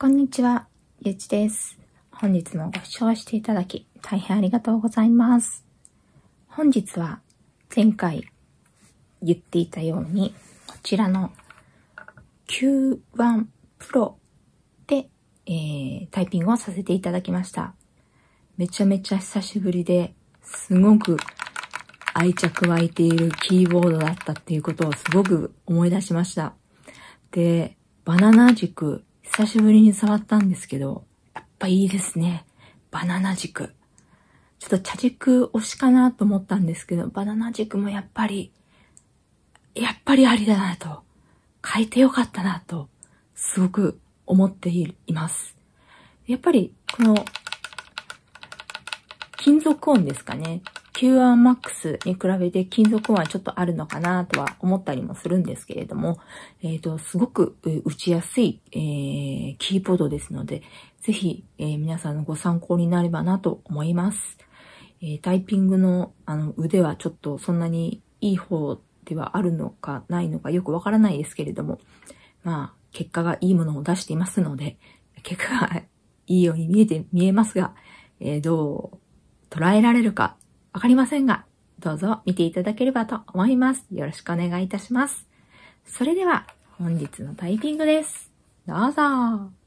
こんにちは、ゆうちです。本日もご視聴していただき、大変ありがとうございます。本日は、前回言っていたように、こちらの Q1 Pro で、えー、タイピングをさせていただきました。めちゃめちゃ久しぶりで、すごく愛着湧いているキーボードだったっていうことをすごく思い出しました。で、バナナ軸久しぶりに触ったんですけど、やっぱいいですね。バナナ軸。ちょっと茶軸推しかなと思ったんですけど、バナナ軸もやっぱり、やっぱりありだなと、変えてよかったなと、すごく思っています。やっぱり、この、金属音ですかね。Q1MAX に比べて金属音はちょっとあるのかなとは思ったりもするんですけれども、えっ、ー、と、すごく打ちやすい、えー、キーボードですので、ぜひ、えー、皆さんのご参考になればなと思います。えタイピングのあの腕はちょっとそんなにいい方ではあるのかないのかよくわからないですけれども、まあ、結果がいいものを出していますので、結果がいいように見えて、見えますが、えどう捉えられるかわかりませんが、どうぞ見ていただければと思います。よろしくお願いいたします。それでは、本日のタイピングです。どうぞ。